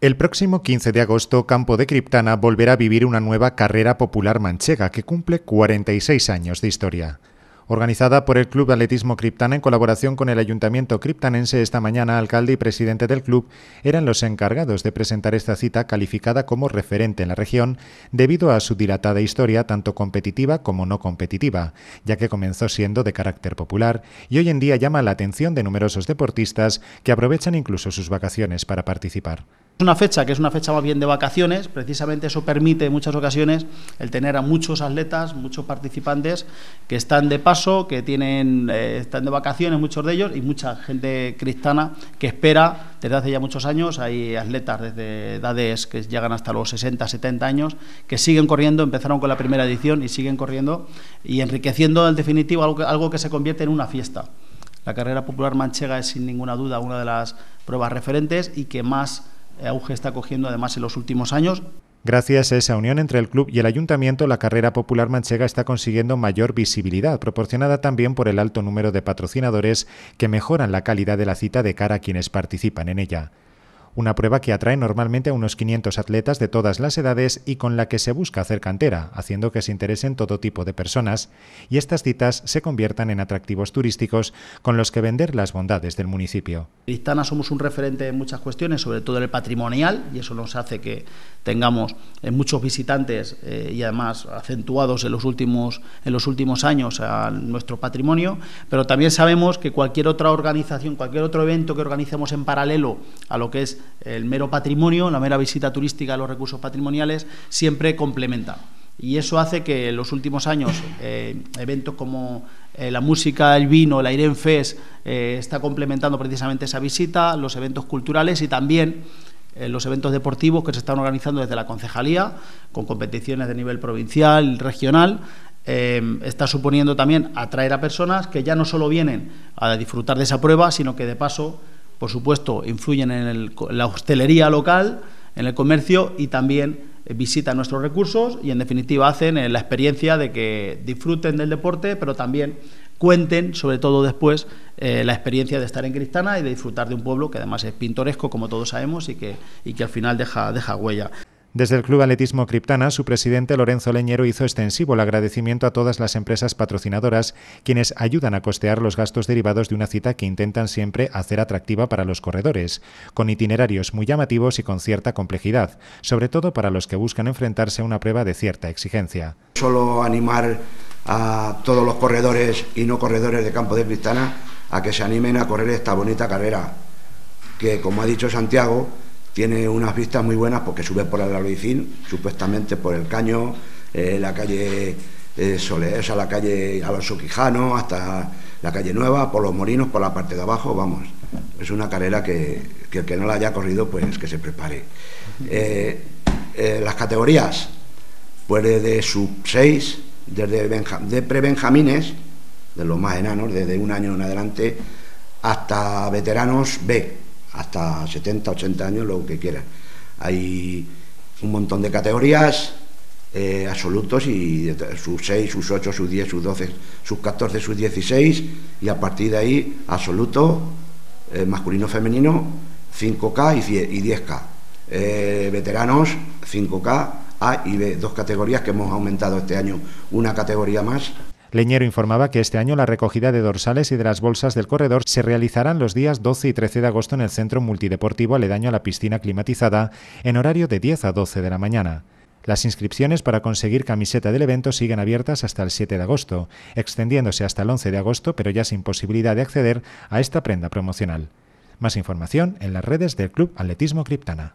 El próximo 15 de agosto, Campo de Criptana volverá a vivir una nueva carrera popular manchega que cumple 46 años de historia. Organizada por el Club de Atletismo Criptana en colaboración con el Ayuntamiento Criptanense, esta mañana alcalde y presidente del club eran los encargados de presentar esta cita calificada como referente en la región debido a su dilatada historia tanto competitiva como no competitiva, ya que comenzó siendo de carácter popular y hoy en día llama la atención de numerosos deportistas que aprovechan incluso sus vacaciones para participar una fecha que es una fecha más bien de vacaciones, precisamente eso permite en muchas ocasiones el tener a muchos atletas, muchos participantes que están de paso, que tienen eh, están de vacaciones muchos de ellos y mucha gente cristana que espera desde hace ya muchos años, hay atletas desde edades que llegan hasta los 60, 70 años que siguen corriendo, empezaron con la primera edición y siguen corriendo y enriqueciendo en definitivo algo que se convierte en una fiesta. La carrera popular manchega es sin ninguna duda una de las pruebas referentes y que más auge está cogiendo además en los últimos años. Gracias a esa unión entre el club y el ayuntamiento, la carrera popular manchega está consiguiendo mayor visibilidad, proporcionada también por el alto número de patrocinadores que mejoran la calidad de la cita de cara a quienes participan en ella una prueba que atrae normalmente a unos 500 atletas de todas las edades y con la que se busca hacer cantera, haciendo que se interesen todo tipo de personas, y estas citas se conviertan en atractivos turísticos con los que vender las bondades del municipio. Cristana somos un referente en muchas cuestiones, sobre todo en el patrimonial, y eso nos hace que tengamos eh, muchos visitantes eh, y además acentuados en los últimos, en los últimos años a nuestro patrimonio, pero también sabemos que cualquier otra organización, cualquier otro evento que organicemos en paralelo a lo que es el mero patrimonio, la mera visita turística a los recursos patrimoniales, siempre complementa. Y eso hace que en los últimos años eh, eventos como eh, la música, el vino, el Irene Fest, eh, está complementando precisamente esa visita, los eventos culturales y también los eventos deportivos que se están organizando desde la concejalía, con competiciones de nivel provincial, regional, está suponiendo también atraer a personas que ya no solo vienen a disfrutar de esa prueba, sino que de paso por supuesto, influyen en, la hostelería local, en el comercio y también eh, visitan nuestros recursos y en definitiva hacen eh, la experiencia de que disfruten del deporte, pero también cuenten, sobre todo después, eh, la experiencia de estar en Cristana y de disfrutar de un pueblo que además es pintoresco, como todos sabemos, y que, y que al final deja, deja huella. Desde el Club Atletismo Criptana, su presidente Lorenzo Leñero hizo extensivo el agradecimiento a todas las empresas patrocinadoras, quienes ayudan a costear los gastos derivados de una cita que intentan siempre hacer atractiva para los corredores, con itinerarios muy llamativos y con cierta complejidad, sobre todo para los que buscan enfrentarse a una prueba de cierta exigencia. Solo animar a todos los corredores y no corredores de Campo de Criptana a que se animen a correr esta bonita carrera, que como ha dicho Santiago, tiene unas vistas muy buenas porque sube por el aloicín, supuestamente por el Caño, eh, la calle eh, Sole, Soler, la calle Alonso Quijano, hasta la calle Nueva, por los Morinos, por la parte de abajo, vamos. Es una carrera que, el que no la haya corrido, pues que se prepare. Eh, las categorías, pues desde sub 6, desde de pre-benjamines, de los más enanos, desde un año en adelante, hasta veteranos B, hasta 70, 80 años, lo que quieras. Hay un montón de categorías eh, absolutos y sus 6, sus 8, sus 10, sus 12, sus 14, sus 16 y a partir de ahí absoluto, eh, masculino, femenino, 5K y 10K. Eh, veteranos, 5K, A y B, dos categorías que hemos aumentado este año, una categoría más Leñero informaba que este año la recogida de dorsales y de las bolsas del corredor se realizarán los días 12 y 13 de agosto en el centro multideportivo aledaño a la piscina climatizada en horario de 10 a 12 de la mañana. Las inscripciones para conseguir camiseta del evento siguen abiertas hasta el 7 de agosto, extendiéndose hasta el 11 de agosto, pero ya sin posibilidad de acceder a esta prenda promocional. Más información en las redes del Club Atletismo Criptana.